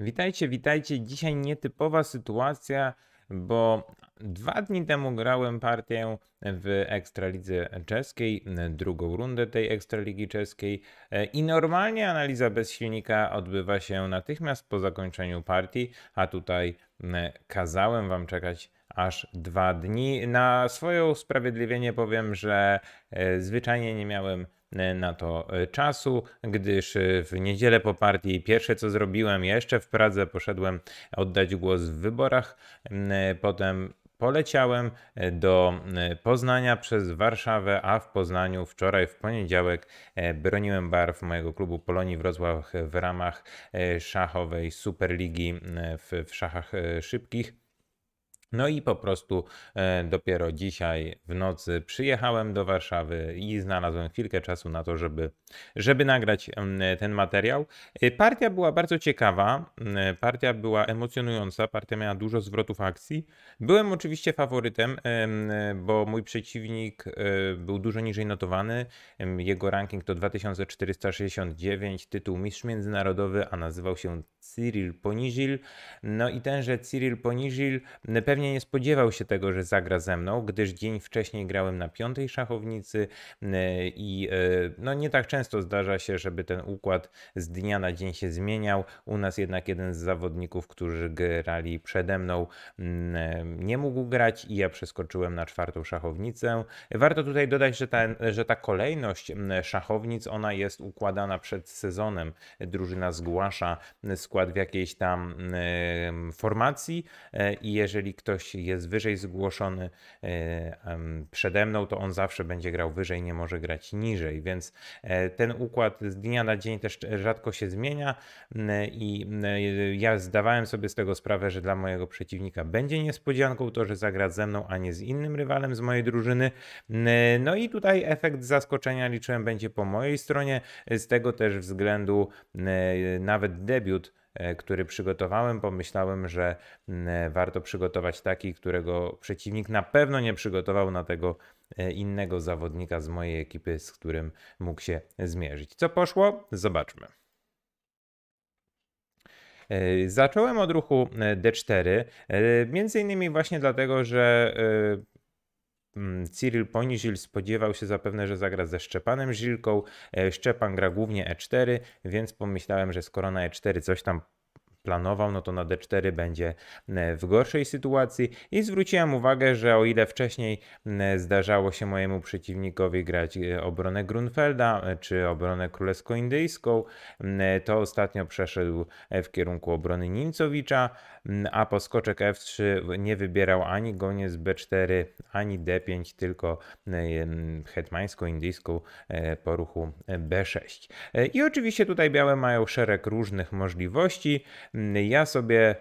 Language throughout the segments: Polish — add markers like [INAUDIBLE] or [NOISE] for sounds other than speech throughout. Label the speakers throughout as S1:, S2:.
S1: Witajcie, witajcie. Dzisiaj nietypowa sytuacja, bo dwa dni temu grałem partię w Ekstralidze Czeskiej, drugą rundę tej Ekstraligi Czeskiej e, i normalnie analiza bez silnika odbywa się natychmiast po zakończeniu partii, a tutaj kazałem Wam czekać aż dwa dni. Na swoje usprawiedliwienie powiem, że e, zwyczajnie nie miałem E, na to e, czasu, gdyż e, w niedzielę po partii pierwsze co zrobiłem jeszcze w Pradze, poszedłem oddać głos w wyborach. Potem poleciałem do Poznania przez Warszawę, a w Poznaniu wczoraj w poniedziałek broniłem barw mojego klubu Polonii Wrocław w ramach szachowej Superligi w szachach szybkich. No i po prostu e, dopiero dzisiaj w nocy przyjechałem do Warszawy i znalazłem chwilkę czasu na to, żeby, żeby nagrać ten materiał. E, partia była bardzo ciekawa, partia była emocjonująca, partia miała dużo zwrotów akcji. Byłem oczywiście faworytem, e, bo mój przeciwnik był dużo niżej notowany. Jego ranking to 2469, tytuł mistrz międzynarodowy, a nazywał się Cyril Ponizil. No i tenże Cyril Ponizil pewnie Pewnie nie spodziewał się tego, że zagra ze mną, gdyż dzień wcześniej grałem na piątej szachownicy e, i e, no nie tak często zdarza się, żeby ten układ z dnia na dzień się zmieniał. U nas jednak jeden z zawodników, którzy grali przede mną, mm, e, nie mógł grać i ja przeskoczyłem na czwartą szachownicę. Warto tutaj dodać, że ta, że ta kolejność mm, szachownic, ona jest układana przed sezonem. Drużyna zgłasza skład w jakiejś tam mm, formacji i jeżeli ktoś ktoś jest wyżej zgłoszony e, przede mną, to on zawsze będzie grał wyżej, nie może grać niżej, więc e, ten układ z dnia na dzień też rzadko się zmienia i e, ja zdawałem sobie z tego sprawę, że dla mojego przeciwnika będzie niespodzianką to, że zagra ze mną, a nie z innym rywalem z mojej drużyny. No i tutaj efekt zaskoczenia liczyłem będzie po mojej stronie, z tego też względu nawet debiut E, który przygotowałem, pomyślałem, że mm, e, warto przygotować taki, którego przeciwnik na pewno nie przygotował na tego e, innego zawodnika z mojej ekipy, z którym mógł się zmierzyć. Co poszło? Zobaczmy. Zacząłem od ruchu D4, między innymi właśnie dlatego, że Mm, Cyril Poniżil spodziewał się zapewne, że zagra ze Szczepanem Żilką. E, Szczepan gra głównie E4, więc pomyślałem, że skoro na E4 coś tam planował, no to na D4 będzie e, w gorszej sytuacji. I zwróciłem uwagę, że o ile wcześniej e, zdarzało się mojemu przeciwnikowi grać e, obronę Grunfelda czy obronę królewsko-indyjską, to ostatnio przeszedł w kierunku obrony Nimcowicza, a po skoczek F3 nie wybierał ani goniec B4, ani D5, tylko hetmańsko-indyjską po ruchu B6. I oczywiście tutaj białe mają szereg różnych możliwości ja sobie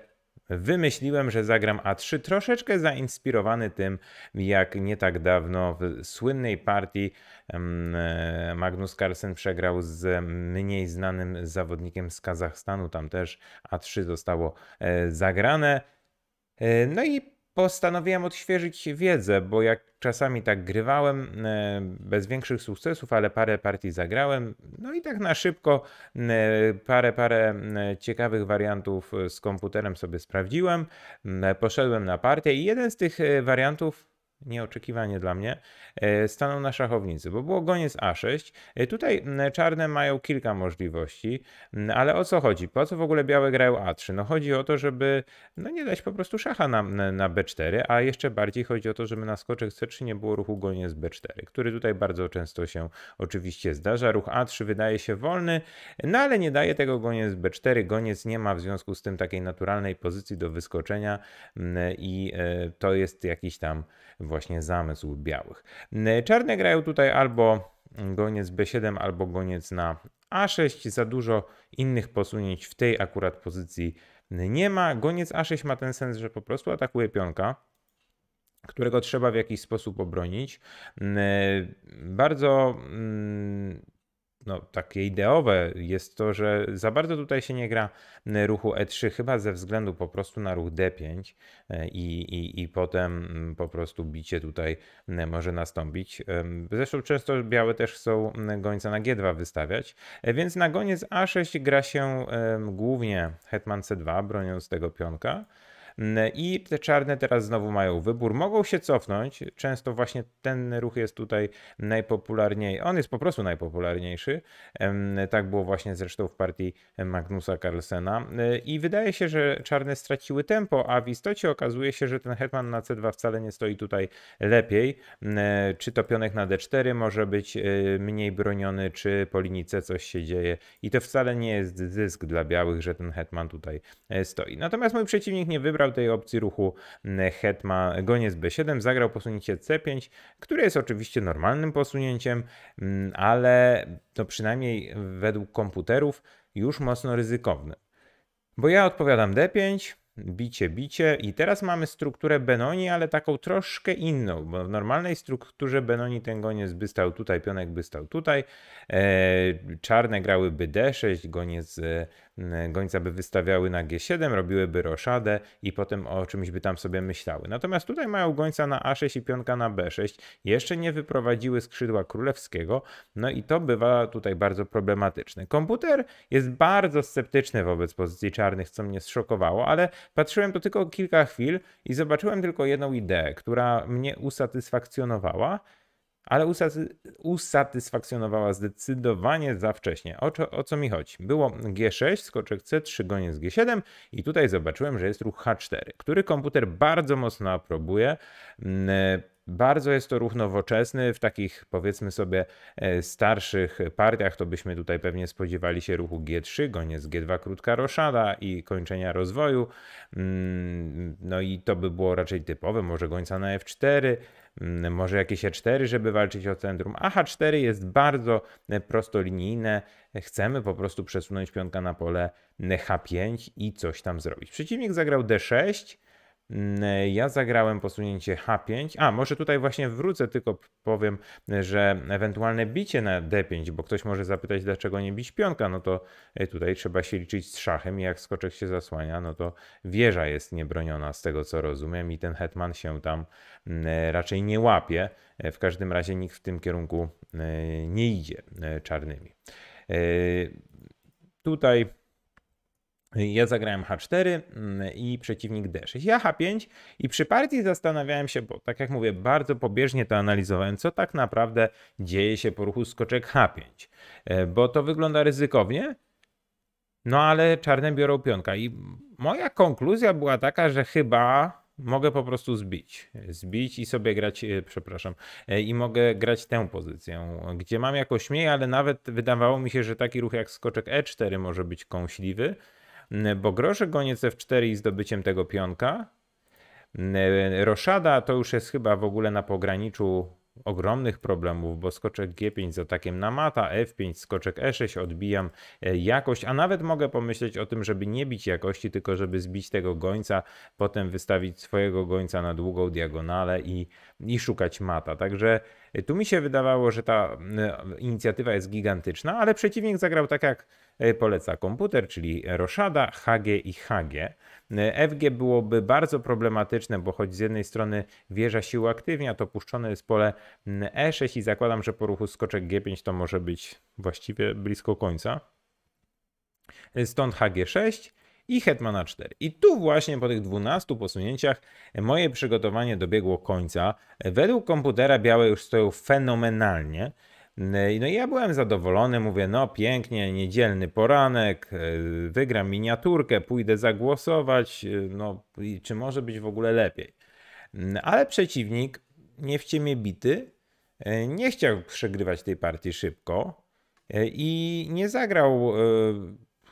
S1: wymyśliłem, że zagram A3, troszeczkę zainspirowany tym, jak nie tak dawno w słynnej partii Magnus Carlsen przegrał z mniej znanym zawodnikiem z Kazachstanu. Tam też A3 zostało e, zagrane. E, no i postanowiłem odświeżyć wiedzę, bo jak czasami tak grywałem e, bez większych sukcesów, ale parę partii zagrałem, no i tak na szybko e, parę, parę ciekawych wariantów e, z komputerem sobie sprawdziłem, poszedłem na partię i jeden z tych wariantów nieoczekiwanie dla mnie, e, stanął na szachownicy, bo było goniec A6. E, tutaj czarne mają kilka możliwości, ale o co chodzi? Po co w ogóle białe grają A3? No chodzi o to, żeby no nie dać po prostu szacha na, na B4, a jeszcze bardziej chodzi o to, żeby na skoczek C3 nie było ruchu goniec B4, który tutaj bardzo często się oczywiście zdarza. Ruch A3 wydaje się wolny, no ale nie daje tego goniec B4. Goniec nie ma w związku z tym takiej naturalnej pozycji do wyskoczenia i e, to jest jakiś tam właśnie zamysł białych. Czarne grają tutaj albo goniec B7, albo goniec na A6. Za dużo innych posunięć w tej akurat pozycji nie ma. Goniec A6 ma ten sens, że po prostu atakuje pionka, którego trzeba w jakiś sposób obronić. Bardzo mm, no, takie ideowe jest to, że za bardzo tutaj się nie gra y, ruchu E3, chyba ze względu po prostu na ruch D5 y, i, i, i potem mm, po prostu bicie tutaj y, może nastąpić. Zresztą często białe też chcą gońca na G2 wystawiać, więc na goniec A6 gra się głównie hetman C2, broniąc tego pionka. Mm, I te czarne teraz znowu mają wybór. Mogą się cofnąć. Często właśnie ten ruch jest tutaj najpopularniej. On jest po prostu najpopularniejszy. Tak było właśnie zresztą w partii Magnusa Carlsena. Y, I wydaje się, że czarne straciły tempo, a w istocie okazuje się, że ten hetman na C2 wcale nie stoi tutaj lepiej. Mm, e, czy to pionek na D4 może być y, mniej broniony, czy po linii C coś się dzieje. I to wcale nie jest zysk dla białych, że ten hetman tutaj e, stoi. Natomiast mój przeciwnik nie wybrał wybrał tej opcji ruchu mm, hetma goniec b7, zagrał posunięcie c5, które jest oczywiście normalnym posunięciem, mm, ale to przynajmniej według komputerów już mocno ryzykowne. Bo ja odpowiadam d5, bicie, bicie. I teraz mamy strukturę Benoni, ale taką troszkę inną, bo w normalnej strukturze Benoni ten goniec by stał tutaj, pionek by stał tutaj, e, czarne grałyby D6, goniec, e, gońca by wystawiały na G7, robiłyby roszadę i potem o czymś by tam sobie myślały. Natomiast tutaj mają gońca na A6 i pionka na B6, jeszcze nie wyprowadziły skrzydła królewskiego, no i to bywa tutaj bardzo problematyczne. Komputer jest bardzo sceptyczny wobec pozycji czarnych, co mnie zszokowało, ale patrzyłem to tylko kilka chwil i zobaczyłem tylko jedną ideę, która mnie usatysfakcjonowała, ale usatysfakcjonowała zdecydowanie za wcześnie. O, o, co mi chodzi? Było G6, skoczek C3, goniec G7 i tutaj zobaczyłem, że jest ruch H4, który komputer bardzo mocno aprobuje. Mm, bardzo jest to ruch nowoczesny. W takich powiedzmy sobie e, starszych partiach to byśmy tutaj pewnie spodziewali się ruchu G3, goniec G2 krótka roszada i kończenia rozwoju. Mm, no i to by było raczej typowe, może gońca na F4 mm, może jakieś E4, żeby walczyć o centrum. A H4 jest bardzo e, prostolinijne. Chcemy po prostu przesunąć pionka na pole H5 i coś tam zrobić. Przeciwnik zagrał D6, Mm, e, ja zagrałem posunięcie H5. A, może tutaj właśnie wrócę, tylko powiem, że ewentualne bicie na D5, bo ktoś może zapytać, dlaczego nie bić pionka, no to e, tutaj trzeba się liczyć z szachem i jak skoczek się zasłania, no to wieża jest niebroniona z tego, co rozumiem i ten hetman się tam mm, e, raczej nie łapie. W każdym razie nikt w tym kierunku nie idzie czarnymi. Tutaj ja zagrałem H4 mm, i przeciwnik D6. Ja H5 i przy partii zastanawiałem się, bo tak jak mówię, bardzo pobieżnie to analizowałem, co tak naprawdę dzieje się po ruchu skoczek H5, e, bo to wygląda ryzykownie, no ale czarne biorą pionka i moja konkluzja była taka, że chyba mogę po prostu zbić. Zbić i sobie grać, e, przepraszam, e, i mogę grać tę pozycję, gdzie mam jakoś mniej, ale nawet wydawało mi się, że taki ruch jak skoczek E4 może być kąśliwy bo groszy goniec f4 i zdobyciem tego pionka. Roszada to już jest chyba w ogóle na pograniczu ogromnych problemów, bo skoczek G5 z atakiem na mata, F5, skoczek E6, odbijam e, jakość, a nawet mogę pomyśleć o tym, żeby nie bić jakości, tylko żeby zbić tego gońca, potem wystawić swojego gońca na długą diagonalę i, i szukać mata. Także Y, tu mi się wydawało, że ta y, inicjatywa jest gigantyczna, ale przeciwnik zagrał tak jak y, poleca komputer, czyli Roszada, HG i HG. FG byłoby bardzo problematyczne, bo choć z jednej strony wieża sił aktywnia, to puszczone jest pole E6 i zakładam, że po ruchu skoczek G5 to może być właściwie blisko końca. Stąd HG6 i hetmana 4. I tu właśnie po tych 12 posunięciach moje przygotowanie dobiegło końca. Według komputera białe już stoją fenomenalnie. No i ja byłem zadowolony, mówię, no pięknie, niedzielny poranek, e, wygram miniaturkę, pójdę zagłosować, e, no czy może być w ogóle lepiej. Mm, ale przeciwnik, nie w ciemię bity, e, nie chciał przegrywać tej partii szybko i nie zagrał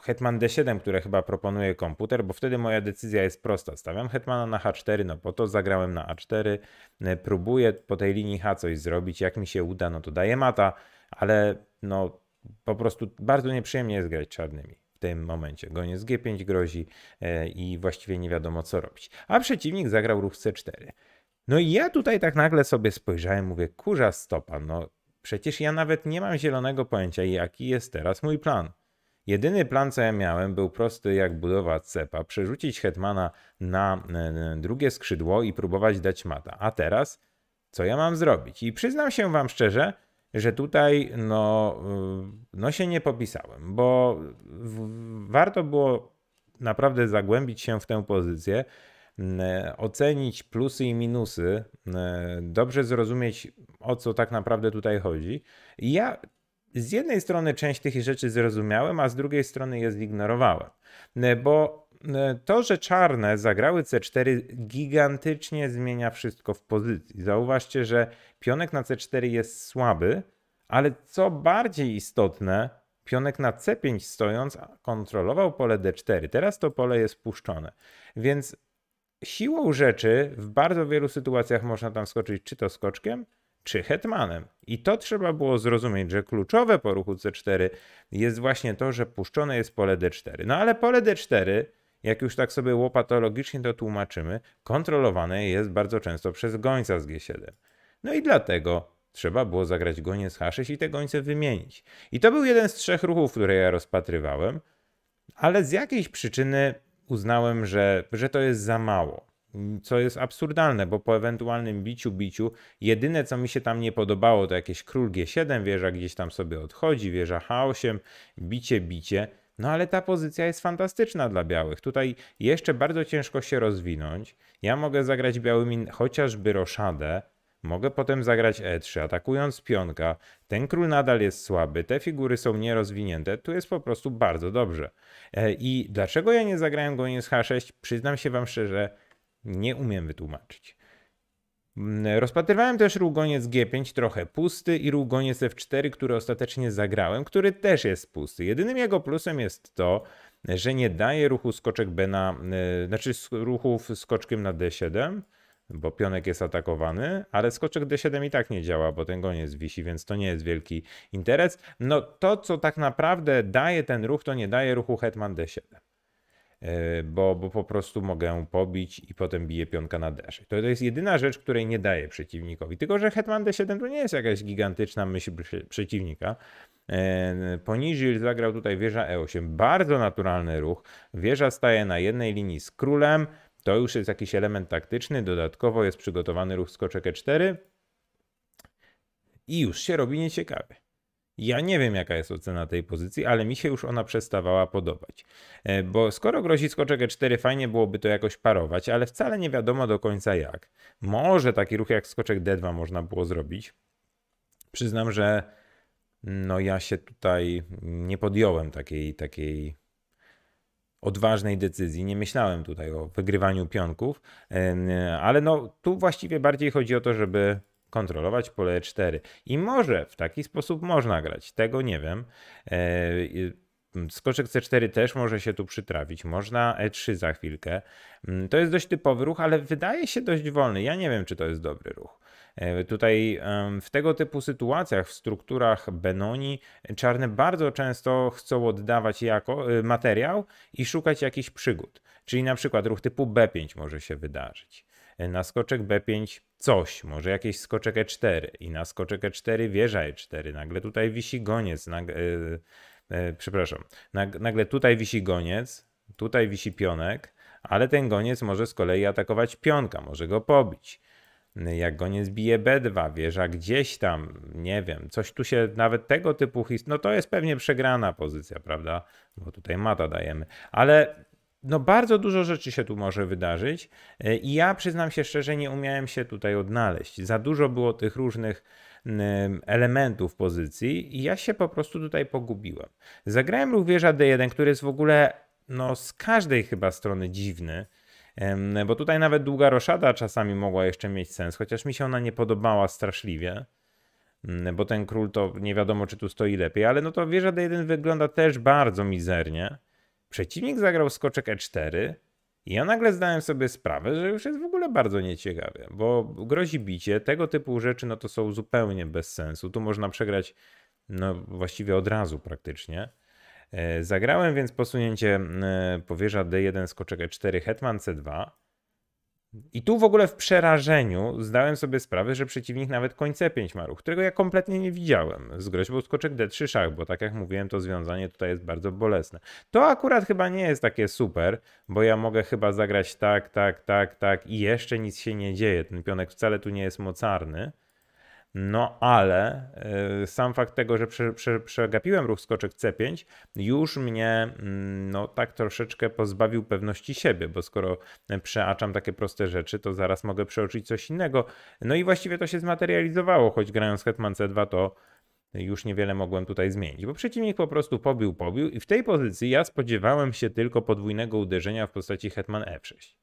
S1: Hetman D7, które chyba proponuje komputer, bo wtedy moja decyzja jest prosta. Stawiam Hetmana na H4, no po to zagrałem na A4, e, próbuję po tej linii H coś zrobić, jak mi się uda, no to daję mata, ale no po prostu bardzo nieprzyjemnie jest grać czarnymi w tym momencie. Goniec G5 grozi e, i właściwie nie wiadomo co robić. A przeciwnik zagrał ruch C4. No i ja tutaj tak nagle sobie spojrzałem, mówię, kurza stopa, no przecież ja nawet nie mam zielonego pojęcia, jaki jest teraz mój plan. Jedyny plan, co ja miałem, był prosty jak budowa cepa, przerzucić Hetmana na e, e, drugie skrzydło i próbować dać mata. A teraz, co ja mam zrobić? I przyznam się wam szczerze, że tutaj no, y, no się nie popisałem, bo warto było naprawdę zagłębić się w tę pozycję, e, ocenić plusy i minusy, dobrze zrozumieć o co tak naprawdę tutaj chodzi. I ja z jednej strony część tych rzeczy zrozumiałem, a z drugiej strony je zignorowałem. E, bo e, to, że czarne zagrały C4 gigantycznie zmienia wszystko w pozycji. Zauważcie, że pionek na C4 jest słaby, ale co bardziej istotne, pionek na C5 stojąc kontrolował pole D4. Teraz to pole jest puszczone. Więc siłą rzeczy w bardzo wielu sytuacjach można tam skoczyć czy to skoczkiem, czy hetmanem. I to trzeba było zrozumieć, że kluczowe po ruchu C4 jest właśnie to, że puszczone jest pole D4. No ale pole D4, jak już tak sobie łopatologicznie to tłumaczymy, kontrolowane jest bardzo często przez gońca z G7. No i dlatego trzeba było zagrać z H6 i te gońce wymienić. I to był jeden z trzech ruchów, które ja rozpatrywałem, ale z jakiejś przyczyny uznałem, że, że to jest za mało co jest absurdalne, bo po ewentualnym biciu, biciu, jedyne co mi się tam nie podobało to jakieś król G7, wieża gdzieś tam sobie odchodzi, wieża H8, bicie, bicie. No ale ta pozycja jest fantastyczna dla białych. Tutaj jeszcze bardzo ciężko się rozwinąć. Ja mogę zagrać białymi chociażby roszadę, Mogę potem zagrać E3, atakując pionka. Ten król nadal jest słaby, te figury są nierozwinięte, tu jest po prostu bardzo dobrze. E, I dlaczego ja nie zagrałem go z H6? Przyznam się wam szczerze, nie umiem wytłumaczyć. Mm, rozpatrywałem też rugoniec G5 trochę pusty i rugoniec F4, który ostatecznie zagrałem, który też jest pusty. Jedynym jego plusem jest to, że nie daje ruchu skoczek B na, e, znaczy ruchów skoczkiem na D7, bo pionek jest atakowany, ale skoczek D7 i tak nie działa, bo ten goniec wisi, więc to nie jest wielki interes. No to, co tak naprawdę daje ten ruch, to nie daje ruchu hetman D7. E, bo, bo po prostu mogę pobić i potem bije pionka na deszy. To, to jest jedyna rzecz, której nie daje przeciwnikowi. Tylko, że Hetman D7 to nie jest jakaś gigantyczna myśl przeciwnika. E, Poniżil zagrał tutaj wieża E8. Bardzo naturalny ruch. Wieża staje na jednej linii z królem. To już jest jakiś element taktyczny. Dodatkowo jest przygotowany ruch skoczek E4. I już się robi nieciekawy. Ja nie wiem, jaka jest ocena tej pozycji, ale mi się już ona przestawała podobać. E, bo skoro grozi skoczek E4, fajnie byłoby to jakoś parować, ale wcale nie wiadomo do końca jak. Może taki ruch jak skoczek D2 można było zrobić. Przyznam, że no ja się tutaj nie podjąłem takiej, takiej odważnej decyzji. Nie myślałem tutaj o wygrywaniu pionków, e, ale no tu właściwie bardziej chodzi o to, żeby kontrolować pole 4 e I może w taki sposób można grać, tego nie wiem. E, skoczek C4 też może się tu przytrafić, można E3 za chwilkę. Mm, to jest dość typowy ruch, ale wydaje się dość wolny. Ja nie wiem, czy to jest dobry ruch. E, tutaj w tego typu sytuacjach, w strukturach Benoni, czarne bardzo często chcą oddawać jako, materiał i szukać jakichś przygód. Czyli na przykład ruch typu B5 może się wydarzyć na skoczek B5 coś, może jakiś skoczek E4 i na skoczek E4 wieża E4, nagle tutaj wisi goniec, e, e, przepraszam, nagle tutaj wisi goniec, tutaj wisi pionek, ale ten goniec może z kolei atakować pionka, może go pobić. Jak goniec bije B2, wieża gdzieś tam, nie wiem, coś tu się nawet tego typu No to jest pewnie przegrana pozycja, prawda? Bo tutaj mata dajemy. Ale no bardzo dużo rzeczy się tu może wydarzyć e, i ja przyznam się szczerze, nie umiałem się tutaj odnaleźć. Za dużo było tych różnych mm, elementów pozycji i ja się po prostu tutaj pogubiłem. Zagrałem wieża D1, który jest w ogóle no, z każdej chyba strony dziwny, bo tutaj nawet długa roszada czasami mogła jeszcze mieć sens, chociaż mi się ona nie podobała straszliwie mm, bo ten król to nie wiadomo, czy tu stoi lepiej, ale no to wieża D1 wygląda też bardzo mizernie. Przeciwnik zagrał skoczek e4 i ja nagle zdałem sobie sprawę, że już jest w ogóle bardzo nieciekawie, bo grozi bicie, tego typu rzeczy no to są zupełnie bez sensu. Tu można przegrać no właściwie od razu praktycznie. E, zagrałem więc posunięcie e, powierza d1 skoczek e4 hetman c2 i tu w ogóle w przerażeniu zdałem sobie sprawę, że przeciwnik nawet końce 5 ma ruch, którego ja kompletnie nie widziałem z groźbą skoczek D3 szach, bo tak jak mówiłem, to związanie tutaj jest bardzo bolesne. To akurat chyba nie jest takie super, bo ja mogę chyba zagrać tak, tak, tak, tak i jeszcze nic się nie dzieje. Ten pionek wcale tu nie jest mocarny. No ale y, sam fakt tego, że prze, prze, przegapiłem ruch skoczek C5, już mnie mm, no, tak troszeczkę pozbawił pewności siebie, bo skoro przeaczam takie proste rzeczy, to zaraz mogę przeoczyć coś innego. No i właściwie to się zmaterializowało, choć grając Hetman C2 to już niewiele mogłem tutaj zmienić, bo przeciwnik po prostu pobił, pobił i w tej pozycji ja spodziewałem się tylko podwójnego uderzenia w postaci Hetman E6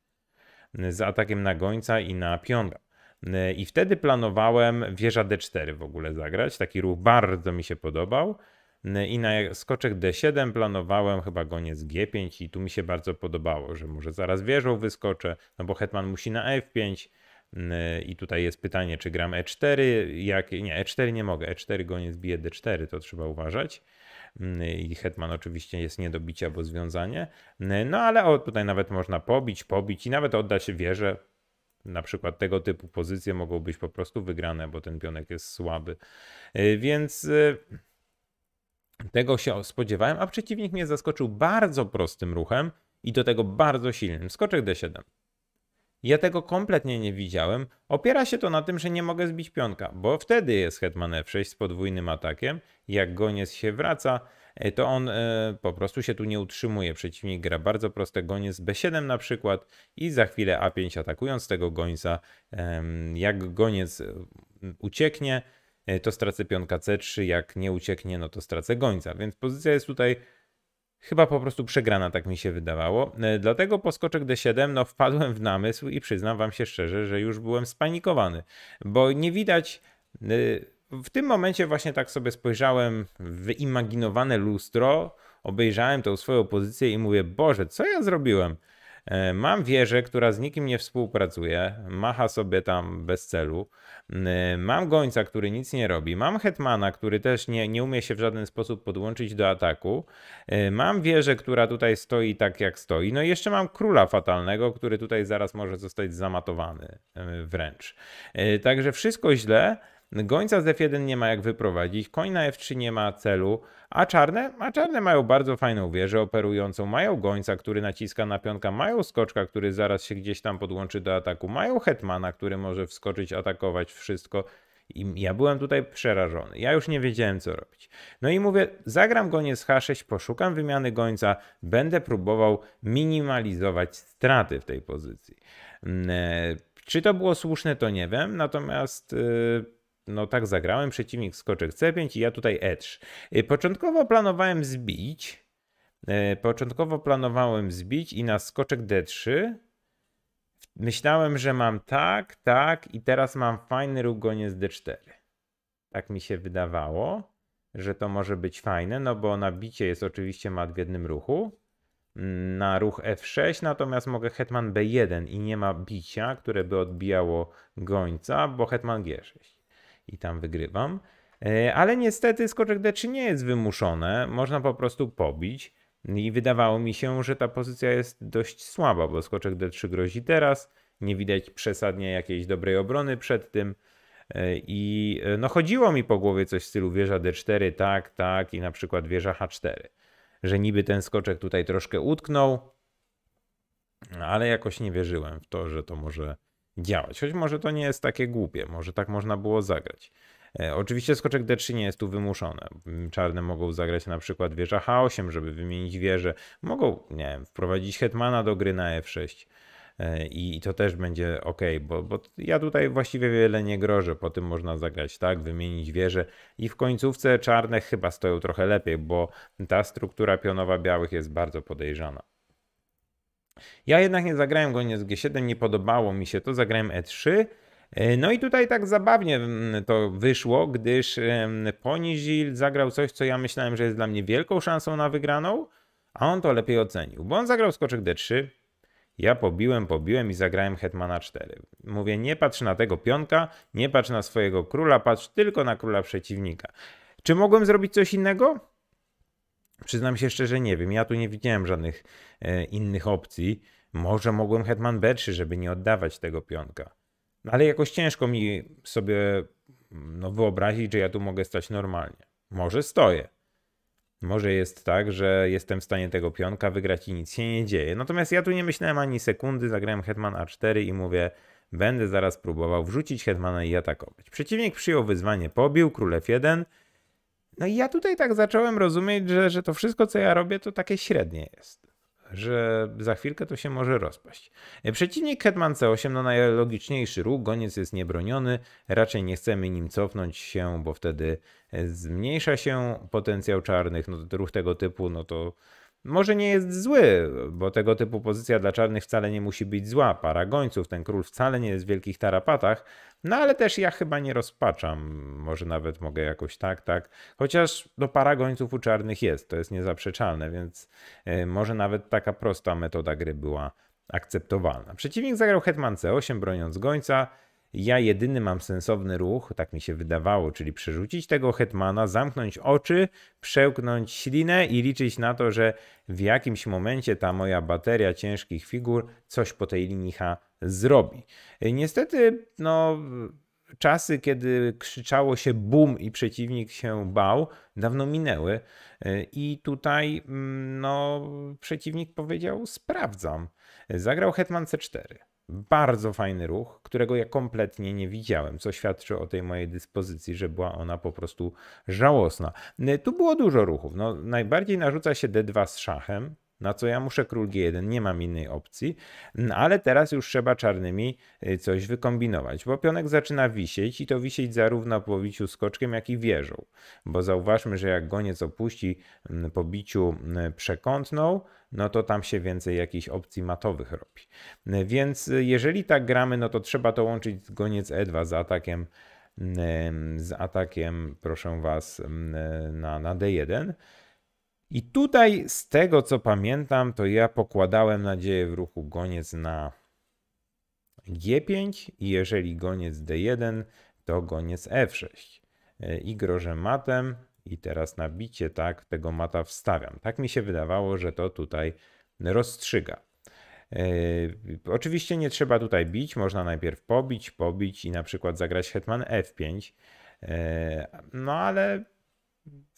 S1: z atakiem na gońca i na pionka. E, I wtedy planowałem wieża D4 w ogóle zagrać. Taki ruch bardzo mi się podobał. E, I na skoczek D7 planowałem chyba goniec G5 i tu mi się bardzo podobało, że może zaraz wieżą wyskoczę, no bo hetman musi na F5. E, I tutaj jest pytanie, czy gram E4, jak... nie, E4 nie mogę, E4 goniec bije D4, to trzeba uważać i Hetman oczywiście jest nie do bicia, bo związanie. No ale o, tutaj nawet można pobić, pobić i nawet oddać wieżę, na przykład tego typu pozycje mogą być po prostu wygrane, bo ten pionek jest słaby. Y, więc y, tego się spodziewałem, a przeciwnik mnie zaskoczył bardzo prostym ruchem i do tego bardzo silnym. Skoczek D7. Ja tego kompletnie nie widziałem. Opiera się to na tym, że nie mogę zbić pionka, bo wtedy jest hetman F6 z podwójnym atakiem. Jak goniec się wraca, E, to on e, po prostu się tu nie utrzymuje. Przeciwnik gra bardzo proste goniec z B7 na przykład i za chwilę A5 atakując tego gońca, jak goniec e, ucieknie, to stracę pionka C3, jak nie ucieknie, no to stracę gońca. Więc pozycja jest tutaj chyba po prostu przegrana, tak mi się wydawało. Dlatego po skoczek D7 no, wpadłem w namysł i przyznam wam się szczerze, że już byłem spanikowany, bo nie widać w tym momencie właśnie tak sobie spojrzałem w wyimaginowane lustro, obejrzałem tą swoją pozycję i mówię, Boże, co ja zrobiłem? E, mam wieżę, która z nikim nie współpracuje, macha sobie tam bez celu. E, mam gońca, który nic nie robi. Mam hetmana, który też nie, nie umie się w żaden sposób podłączyć do ataku. E, mam wieżę, która tutaj stoi tak jak stoi. No i jeszcze mam króla fatalnego, który tutaj zaraz może zostać zamatowany wręcz. Także wszystko źle. Gońca z F1 nie ma jak wyprowadzić, koń na F3 nie ma celu, a czarne? A czarne mają bardzo fajną wieżę operującą, mają gońca, który naciska na pionka, mają skoczka, który zaraz się gdzieś tam podłączy do ataku, mają hetmana, który może wskoczyć, atakować wszystko. I ja byłem tutaj przerażony. Ja już nie wiedziałem, co robić. No i mówię, zagram goniec H6, poszukam wymiany gońca, będę próbował minimalizować straty w tej pozycji. Mm, e, czy to było słuszne, to nie wiem, natomiast... Yy no tak zagrałem, przeciwnik skoczek C5 i ja tutaj E3. Y, początkowo planowałem zbić, y, początkowo planowałem zbić i na skoczek D3 myślałem, że mam tak, tak i teraz mam fajny ruch goniec D4. Tak mi się wydawało, że to może być fajne, no bo nabicie jest oczywiście mat w jednym ruchu mm, na ruch F6, natomiast mogę hetman B1 i nie ma bicia, które by odbijało gońca, bo hetman G6 i tam wygrywam. E, ale niestety skoczek D3 nie jest wymuszone, można po prostu pobić. I wydawało mi się, że ta pozycja jest dość słaba, bo skoczek D3 grozi teraz, nie widać przesadnie jakiejś dobrej obrony przed tym. E, I e, no chodziło mi po głowie coś w stylu wieża D4, tak, tak i na przykład wieża H4. Że niby ten skoczek tutaj troszkę utknął, ale jakoś nie wierzyłem w to, że to może działać. Choć może to nie jest takie głupie, może tak można było zagrać. E, oczywiście skoczek D3 nie jest tu wymuszone. Czarne mogą zagrać na przykład wieża H8, żeby wymienić wieżę. Mogą, nie wiem, wprowadzić hetmana do gry na F6 e, i to też będzie ok, bo, bo ja tutaj właściwie wiele nie grożę, po tym można zagrać tak, wymienić wieżę i w końcówce czarne chyba stoją trochę lepiej, bo ta struktura pionowa białych jest bardzo podejrzana. Ja jednak nie zagrałem go nie z G7, nie podobało mi się to, zagrałem E3. E, no i tutaj tak zabawnie mm, to wyszło, gdyż Ponizil zagrał coś, co ja myślałem, że jest dla mnie wielką szansą na wygraną, a on to lepiej ocenił, bo on zagrał skoczek D3, ja pobiłem, pobiłem i zagrałem hetmana 4. Mówię, nie patrz na tego pionka, nie patrz na swojego króla, patrz tylko na króla przeciwnika. Czy mogłem zrobić coś innego? Przyznam się szczerze, nie wiem. Ja tu nie widziałem żadnych e, innych opcji. Może mogłem Hetman B3, żeby nie oddawać tego pionka. No, ale jakoś ciężko mi sobie mm, no, wyobrazić, że ja tu mogę stać normalnie. Może stoję. Może jest tak, że jestem w stanie tego pionka wygrać i nic się nie dzieje. Natomiast ja tu nie myślałem ani sekundy, zagrałem Hetman A4 i mówię, będę zaraz próbował wrzucić Hetmana i atakować. Przeciwnik przyjął wyzwanie, pobił, król F1, no i ja tutaj tak zacząłem rozumieć, że, że to wszystko, co ja robię, to takie średnie jest że za chwilkę to się może rozpaść. Przeciwnik Hetman C8 no najlogiczniejszy ruch, goniec jest niebroniony, raczej nie chcemy nim cofnąć się, bo wtedy zmniejsza się potencjał czarnych, no ruch tego typu, no to może nie jest zły, bo tego typu pozycja dla czarnych wcale nie musi być zła. Para gońców, ten król wcale nie jest w wielkich tarapatach, no ale też ja chyba nie rozpaczam. Może nawet mogę jakoś tak, tak. Chociaż do no, para gońców u czarnych jest, to jest niezaprzeczalne, więc y, może nawet taka prosta metoda gry była akceptowalna. Przeciwnik zagrał Hetman C8 broniąc gońca, ja jedyny mam sensowny ruch, tak mi się wydawało, czyli przerzucić tego hetmana, zamknąć oczy, przełknąć ślinę i liczyć na to, że w jakimś momencie ta moja bateria ciężkich figur coś po tej linii zrobi. Niestety, no, czasy, kiedy krzyczało się bum i przeciwnik się bał, dawno minęły. Y, I tutaj mm, no, przeciwnik powiedział: Sprawdzam. Zagrał Hetman C4. Bardzo fajny ruch, którego ja kompletnie nie widziałem, co świadczy o tej mojej dyspozycji, że była ona po prostu żałosna. Y, tu było dużo ruchów. No, najbardziej narzuca się D2 z szachem, na co ja muszę król G1, nie mam innej opcji, ale teraz już trzeba czarnymi y, coś wykombinować, bo pionek zaczyna wisieć i to wisieć zarówno po biciu skoczkiem, jak i wieżą, bo zauważmy, że jak goniec opuści po biciu przekątną, no to tam się więcej jakichś opcji matowych robi. Więc y, jeżeli tak gramy, no to trzeba to łączyć z goniec E2 z atakiem z atakiem, proszę Was, na, na D1. I tutaj, z tego co pamiętam, to ja pokładałem nadzieję w ruchu goniec na G5 i jeżeli goniec D1, to goniec F6. E, I grożę matem i teraz na bicie tak tego mata wstawiam. Tak mi się wydawało, że to tutaj rozstrzyga. Yy, oczywiście nie trzeba tutaj bić, można najpierw pobić, pobić i na przykład zagrać hetman f5. Yy, e, no ale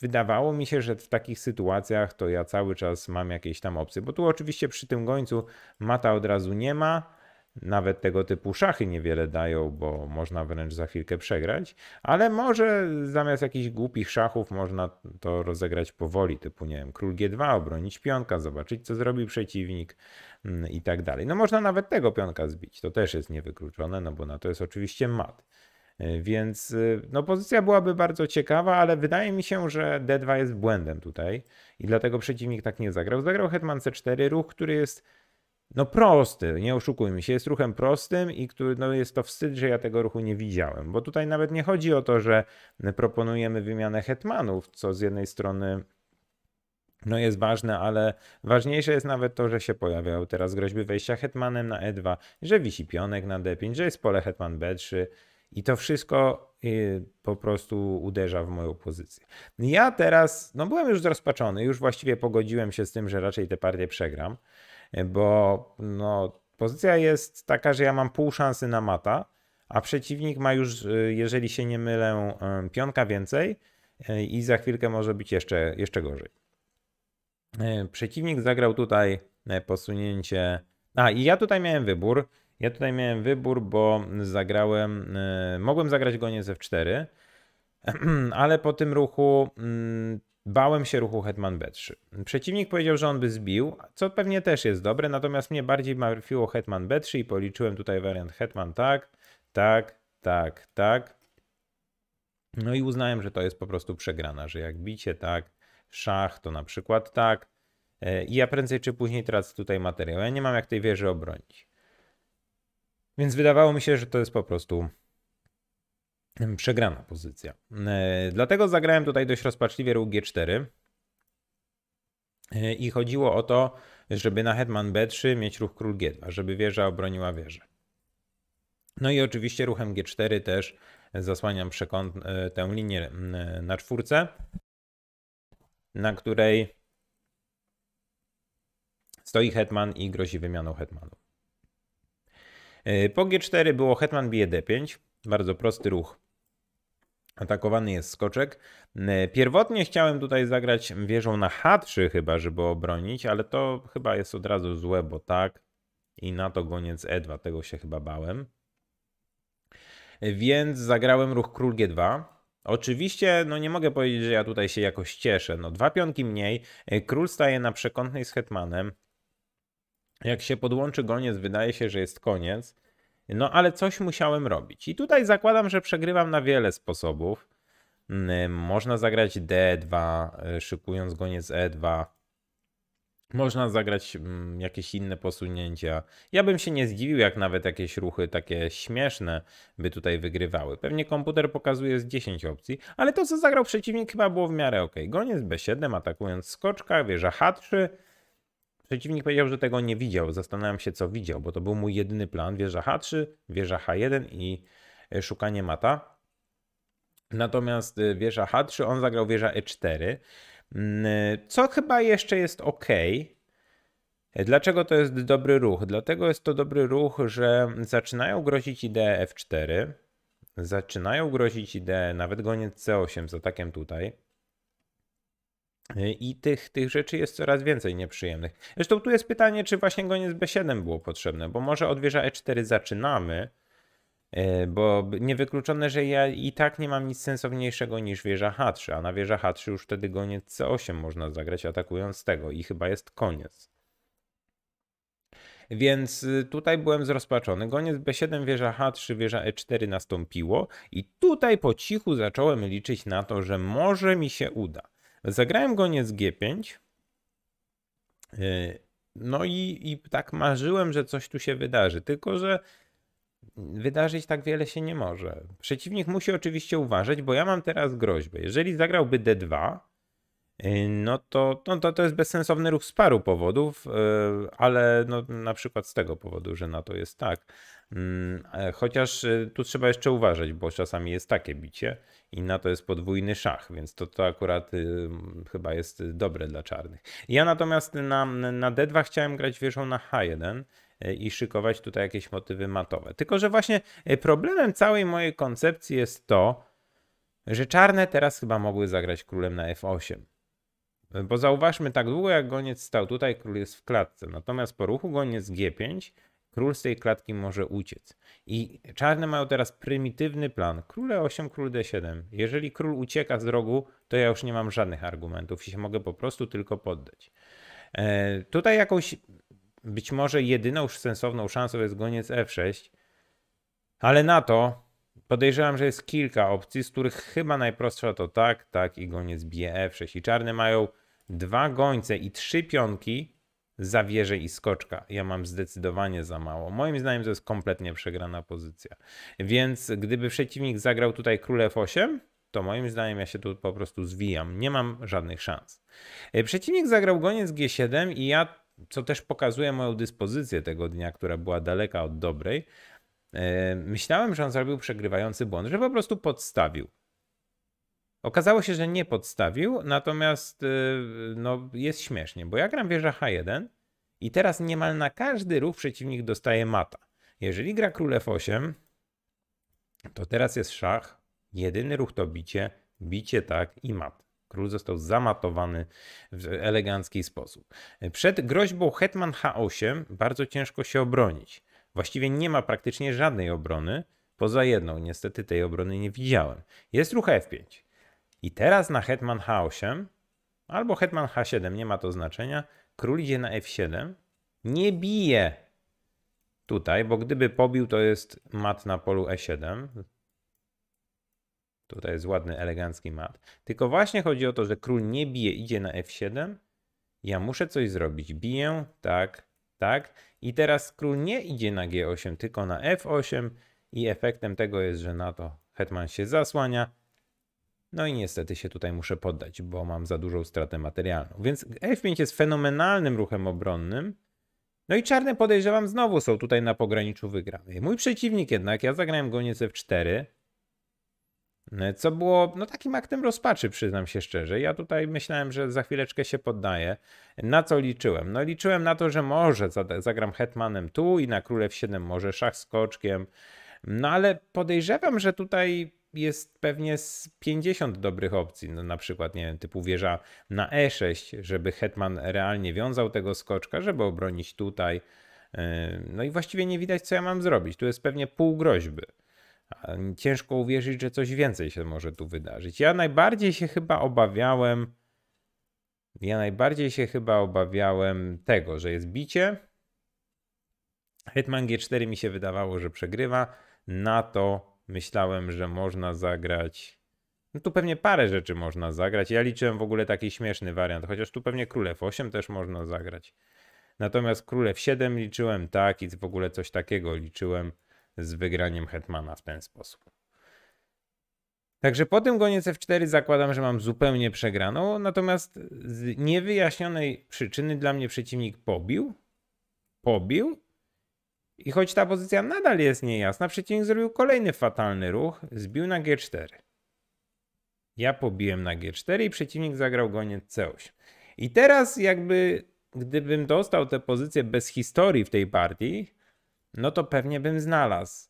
S1: wydawało mi się, że w takich sytuacjach to ja cały czas mam jakieś tam opcje, bo tu oczywiście przy tym gońcu mata od razu nie ma. Nawet tego typu szachy niewiele dają, bo można wręcz za chwilkę przegrać, ale może zamiast jakichś głupich szachów można to rozegrać powoli, typu nie wiem, król G2, obronić pionka, zobaczyć co zrobi przeciwnik mm, i tak dalej. No można nawet tego pionka zbić, to też jest niewykluczone, no bo na to jest oczywiście mat. E, więc y, no, pozycja byłaby bardzo ciekawa, ale wydaje mi się, że D2 jest błędem tutaj i dlatego przeciwnik tak nie zagrał. Zagrał hetman C4, ruch, który jest no prosty, nie oszukujmy się, jest ruchem prostym i który, no jest to wstyd, że ja tego ruchu nie widziałem, bo tutaj nawet nie chodzi o to, że proponujemy wymianę hetmanów, co z jednej strony no jest ważne, ale ważniejsze jest nawet to, że się pojawiają teraz groźby wejścia hetmanem na E2, że wisi pionek na D5, że jest pole hetman B3, i to wszystko y, po prostu uderza w moją pozycję. Ja teraz, no byłem już zrozpaczony, już właściwie pogodziłem się z tym, że raczej tę partię przegram, y, bo no, pozycja jest taka, że ja mam pół szansy na mata, a przeciwnik ma już, y, jeżeli się nie mylę, pionka więcej i za chwilkę może być jeszcze, jeszcze gorzej. Przeciwnik zagrał tutaj e, posunięcie. A, i ja tutaj miałem wybór. Ja tutaj miałem wybór, bo zagrałem, e, mogłem zagrać z F4, [CLEARS THROAT] ale po tym ruchu mm, bałem się ruchu Hetman B3. Przeciwnik powiedział, że on by zbił, co pewnie też jest dobre, natomiast mnie bardziej martwiło Hetman B3 i policzyłem tutaj wariant Hetman tak, tak, tak, tak. No i uznałem, że to jest po prostu przegrana, że jak bicie tak, szach to na przykład tak, e, i ja prędzej czy później tracę tutaj materiał. Ja nie mam jak tej wieży obronić. Więc wydawało mi się, że to jest po prostu przegrana pozycja. E, dlatego zagrałem tutaj dość rozpaczliwie ruch G4. E, I chodziło o to, żeby na hetman B3 mieć ruch król G2, żeby wieża obroniła wieżę. No i oczywiście ruchem G4 też zasłaniam przekąt, e, tę linię na czwórce, na której stoi hetman i grozi wymianą hetmanów. E, po G4 było hetman bije D5, bardzo prosty ruch. Atakowany jest skoczek. E, pierwotnie chciałem tutaj zagrać wieżą na H3 chyba, żeby obronić, ale to chyba jest od razu złe, bo tak. I na to goniec E2, tego się chyba bałem. E, więc zagrałem ruch król G2. Oczywiście, no nie mogę powiedzieć, że ja tutaj się jakoś cieszę. No dwa pionki mniej, król staje na przekątnej z hetmanem jak się podłączy goniec, wydaje się, że jest koniec. No ale coś musiałem robić. I tutaj zakładam, że przegrywam na wiele sposobów. Mm, można zagrać D2, e, szykując goniec E2. Można zagrać mm, jakieś inne posunięcia. Ja bym się nie zdziwił, jak nawet jakieś ruchy takie śmieszne by tutaj wygrywały. Pewnie komputer pokazuje z 10 opcji, ale to co zagrał przeciwnik chyba było w miarę ok. Goniec B7 atakując skoczka, wieża H3, Przeciwnik powiedział, że tego nie widział. Zastanawiam się, co widział, bo to był mój jedyny plan. Wieża H3, wieża H1 i e, szukanie mata. Natomiast e, wieża H3, on zagrał wieża E4, mm, e, co chyba jeszcze jest ok. Dlaczego to jest dobry ruch? Dlatego jest to dobry ruch, że zaczynają grozić ideę F4, zaczynają grozić ideę nawet goniec C8 z atakiem tutaj. Y, I tych, tych rzeczy jest coraz więcej nieprzyjemnych. Zresztą tu jest pytanie, czy właśnie Goniec B7 było potrzebne, bo może od wieża E4 zaczynamy, y, bo niewykluczone, że ja i tak nie mam nic sensowniejszego niż wieża H3, a na wieża H3 już wtedy Goniec C8 można zagrać atakując tego i chyba jest koniec. Więc y, tutaj byłem zrozpaczony. Goniec B7, wieża H3, wieża E4 nastąpiło i tutaj po cichu zacząłem liczyć na to, że może mi się uda. Zagrałem goniec G5. Y, no i, i tak marzyłem, że coś tu się wydarzy, tylko że wydarzyć tak wiele się nie może. Przeciwnik musi oczywiście uważać, bo ja mam teraz groźbę. Jeżeli zagrałby D2, y, no to, no to to jest bezsensowny ruch z paru powodów, y, ale no, na przykład z tego powodu, że na to jest tak. Mm, e, chociaż e, tu trzeba jeszcze uważać, bo czasami jest takie bicie i na to jest podwójny szach, więc to, to akurat y, chyba jest dobre dla czarnych. Ja natomiast na, na D2 chciałem grać wieżą na H1 e, i szykować tutaj jakieś motywy matowe. Tylko, że właśnie problemem całej mojej koncepcji jest to, że czarne teraz chyba mogły zagrać królem na F8. Bo zauważmy, tak długo jak goniec stał tutaj, król jest w klatce. Natomiast po ruchu goniec G5 Król z tej klatki może uciec. I czarne mają teraz prymitywny plan. Król E8, król D7. Jeżeli król ucieka z rogu, to ja już nie mam żadnych argumentów i się mogę po prostu tylko poddać. E, tutaj jakąś być może jedyną sensowną szansą jest goniec F6, ale na to podejrzewam, że jest kilka opcji, z których chyba najprostsza to tak, tak i goniec bije F6. I czarne mają dwa gońce i trzy pionki, zawierze i skoczka. Ja mam zdecydowanie za mało. Moim zdaniem to jest kompletnie przegrana pozycja. Więc gdyby przeciwnik zagrał tutaj król f8, to moim zdaniem ja się tu po prostu zwijam. Nie mam żadnych szans. E, przeciwnik zagrał goniec g7 i ja, co też pokazuje moją dyspozycję tego dnia, która była daleka od dobrej, e, myślałem, że on zrobił przegrywający błąd, że po prostu podstawił. Okazało się, że nie podstawił, natomiast y, no, jest śmiesznie, bo ja gram wieża H1 i teraz niemal na każdy ruch przeciwnik dostaje mata. Jeżeli gra król F8, to teraz jest szach, jedyny ruch to bicie, bicie tak i mat. Król został zamatowany w elegancki sposób. Przed groźbą hetman H8 bardzo ciężko się obronić. Właściwie nie ma praktycznie żadnej obrony, poza jedną. Niestety tej obrony nie widziałem. Jest ruch F5. I teraz na hetman h8 albo hetman h7, nie ma to znaczenia, król idzie na f7, nie bije tutaj, bo gdyby pobił, to jest mat na polu e7. Tutaj jest ładny, elegancki mat. Tylko właśnie chodzi o to, że król nie bije, idzie na f7. Ja muszę coś zrobić. Biję, tak, tak. I teraz król nie idzie na g8, tylko na f8 i efektem tego jest, że na to hetman się zasłania no i niestety się tutaj muszę poddać, bo mam za dużą stratę materialną. Więc F5 jest fenomenalnym ruchem obronnym. No i czarne podejrzewam znowu są tutaj na pograniczu wygranej. Mój przeciwnik jednak, ja zagrałem goniec F4, no co było no takim aktem rozpaczy, przyznam się szczerze. Ja tutaj myślałem, że za chwileczkę się poddaję. Na co liczyłem? No liczyłem na to, że może zagram hetmanem tu i na królew 7 może szach skoczkiem. No ale podejrzewam, że tutaj jest pewnie z 50 dobrych opcji, no na przykład, nie wiem, typu wieża na E6, żeby Hetman realnie wiązał tego skoczka, żeby obronić tutaj. Yy, no i właściwie nie widać, co ja mam zrobić. Tu jest pewnie pół groźby. Ciężko uwierzyć, że coś więcej się może tu wydarzyć. Ja najbardziej się chyba obawiałem. Ja najbardziej się chyba obawiałem tego, że jest bicie. Hetman G4 mi się wydawało, że przegrywa. Na to myślałem, że można zagrać. No tu pewnie parę rzeczy można zagrać. Ja liczyłem w ogóle taki śmieszny wariant, chociaż tu pewnie królew 8 też można zagrać. Natomiast królew 7 liczyłem tak i w ogóle coś takiego liczyłem z wygraniem hetmana w ten sposób. Także po tym goniec F4 zakładam, że mam zupełnie przegraną, natomiast z niewyjaśnionej przyczyny dla mnie przeciwnik pobił, pobił i choć ta pozycja nadal jest niejasna, przeciwnik zrobił kolejny fatalny ruch, zbił na G4. Ja pobiłem na G4 i przeciwnik zagrał goniec C8. I teraz jakby, gdybym dostał tę pozycję bez historii w tej partii, no to pewnie bym znalazł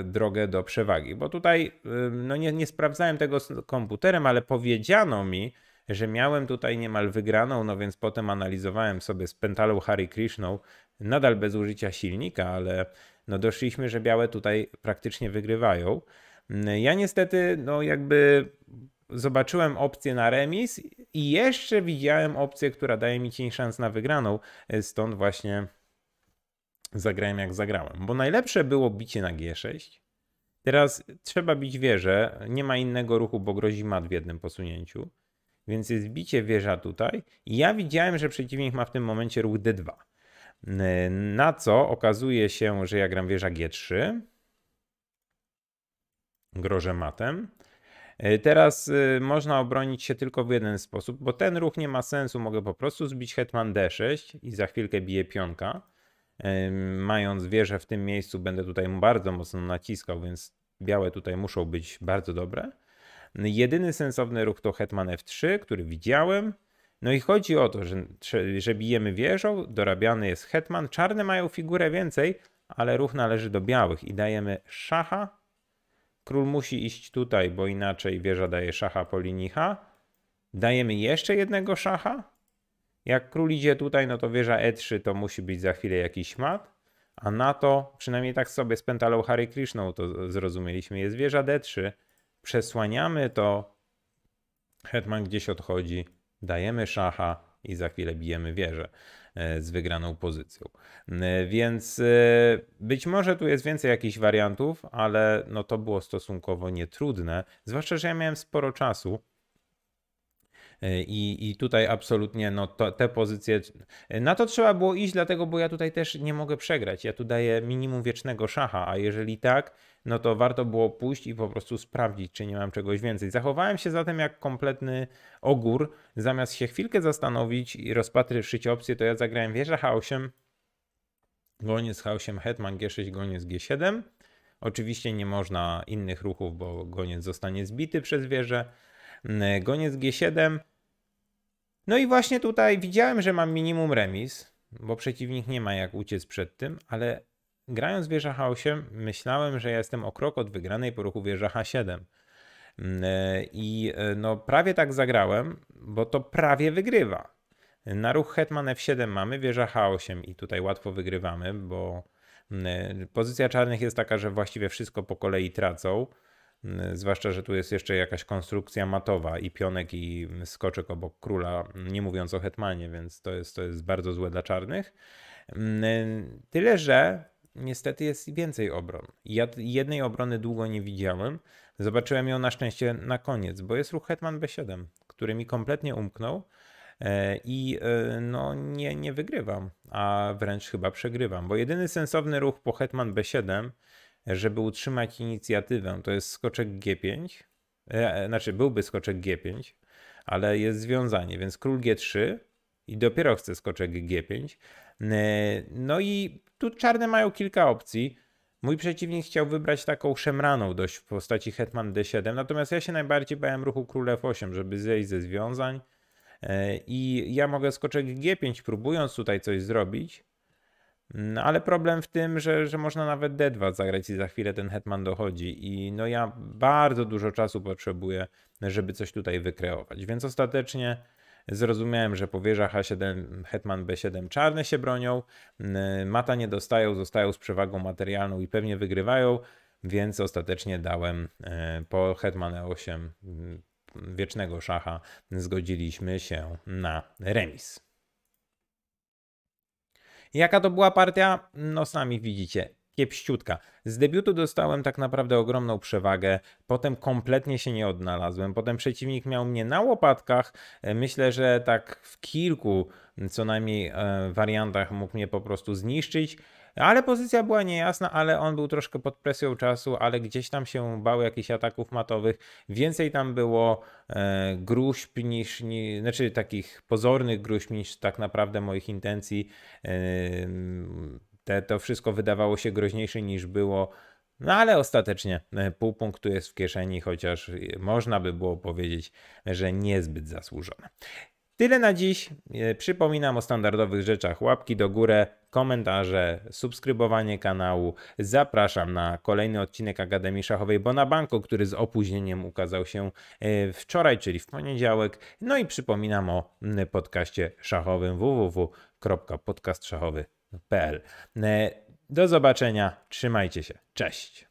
S1: y, drogę do przewagi. Bo tutaj, y, no nie, nie sprawdzałem tego z komputerem, ale powiedziano mi, że miałem tutaj niemal wygraną, no więc potem analizowałem sobie z Pentalą Hari Krishną nadal bez użycia silnika, ale no doszliśmy, że białe tutaj praktycznie wygrywają. Ja niestety, no jakby zobaczyłem opcję na remis i jeszcze widziałem opcję, która daje mi cień szans na wygraną, stąd właśnie zagrałem jak zagrałem. Bo najlepsze było bicie na G6. Teraz trzeba bić wieżę, nie ma innego ruchu, bo grozi mat w jednym posunięciu. Więc jest bicie wieża tutaj. I ja widziałem, że przeciwnik ma w tym momencie ruch D2. Na co okazuje się, że ja gram wieża G3. Grożę matem. E, teraz e, można obronić się tylko w jeden sposób, bo ten ruch nie ma sensu. Mogę po prostu zbić hetman D6 i za chwilkę biję pionka. E, mając wieżę w tym miejscu będę tutaj bardzo mocno naciskał, więc białe tutaj muszą być bardzo dobre. Jedyny sensowny ruch to hetman F3, który widziałem. No i chodzi o to, że, że bijemy wieżą, dorabiany jest hetman, czarne mają figurę więcej, ale ruch należy do białych i dajemy szacha. Król musi iść tutaj, bo inaczej wieża daje szacha po linii H. Dajemy jeszcze jednego szacha. Jak król idzie tutaj, no to wieża E3 to musi być za chwilę jakiś mat. A na to, przynajmniej tak sobie z Pentalą Harry Krishną to zrozumieliśmy, jest wieża D3. Przesłaniamy to, hetman gdzieś odchodzi dajemy szacha i za chwilę bijemy wieżę e, z wygraną pozycją. E, więc e, być może tu jest więcej jakichś wariantów, ale no to było stosunkowo nietrudne, zwłaszcza, że ja miałem sporo czasu, E, I, i tutaj absolutnie no, to, te pozycje, na to trzeba było iść, dlatego, bo ja tutaj też nie mogę przegrać. Ja tu daję minimum wiecznego szacha, a jeżeli tak, no to warto było pójść i po prostu sprawdzić, czy nie mam czegoś więcej. Zachowałem się zatem jak kompletny ogór. Zamiast się chwilkę zastanowić i rozpatrzyć opcje, to ja zagrałem wieżę H8, goniec z H8, hetman G6, goniec z G7. Oczywiście nie można innych ruchów, bo goniec zostanie zbity przez wieżę. Y, goniec G7. No i właśnie tutaj widziałem, że mam minimum remis, bo przeciwnik nie ma jak uciec przed tym, ale grając wieża H8 myślałem, że jestem o krok od wygranej po ruchu wieża H7. Mm, y, I y, no prawie tak zagrałem, bo to prawie wygrywa. Na ruch hetman F7 mamy wieża H8 i tutaj łatwo wygrywamy, bo mm, pozycja czarnych jest taka, że właściwie wszystko po kolei tracą. Y, zwłaszcza, że tu jest jeszcze jakaś konstrukcja matowa i pionek i skoczek obok króla, nie mówiąc o hetmanie, więc to jest, to jest bardzo złe dla czarnych. Mm, y, tyle, że niestety jest więcej obron. Ja jednej obrony długo nie widziałem. Zobaczyłem ją na szczęście na koniec, bo jest ruch Hetman B7, który mi kompletnie umknął e, i e, no nie, nie wygrywam, a wręcz chyba przegrywam, bo jedyny sensowny ruch po Hetman B7 żeby utrzymać inicjatywę. To jest skoczek G5, e, e, znaczy byłby skoczek G5, ale jest związanie, więc król G3 i dopiero chce skoczek G5. E, no i tu czarne mają kilka opcji. Mój przeciwnik chciał wybrać taką szemraną dość w postaci hetman d7, natomiast ja się najbardziej bałem ruchu król f8, żeby zejść ze związań. I ja mogę skoczek g5, próbując tutaj coś zrobić, no, ale problem w tym, że, że można nawet D2 zagrać i za chwilę ten hetman dochodzi. I no ja bardzo dużo czasu potrzebuję, żeby coś tutaj wykreować. Więc ostatecznie zrozumiałem, że powierza H7, hetman B7, czarne się bronią, mata nie dostają, zostają z przewagą materialną i pewnie wygrywają, więc ostatecznie dałem e, po hetman E8 wiecznego szacha, zgodziliśmy się na remis. Jaka to była partia? No sami widzicie. Kiepściutka. Z debiutu dostałem tak naprawdę ogromną przewagę, potem kompletnie się nie odnalazłem, potem przeciwnik miał mnie na łopatkach, e, myślę, że tak w kilku co najmniej e, wariantach mógł mnie po prostu zniszczyć, ale pozycja była niejasna, ale on był troszkę pod presją czasu, ale gdzieś tam się bał jakichś ataków matowych. Więcej tam było e, gruźb niż, ni, znaczy takich pozornych gruźb niż tak naprawdę moich intencji. E, te, to wszystko wydawało się groźniejsze niż było. No ale ostatecznie e, pół punktu jest w kieszeni, chociaż można by było powiedzieć, że niezbyt zasłużone. Tyle na dziś. E, przypominam o standardowych rzeczach: łapki do góry, komentarze, subskrybowanie kanału. Zapraszam na kolejny odcinek Akademii Szachowej Bonabanko, który z opóźnieniem ukazał się e, wczoraj, czyli w poniedziałek. No i przypominam o podcaście szachowym www.podcastszachowy.pl. E, do zobaczenia, trzymajcie się, cześć.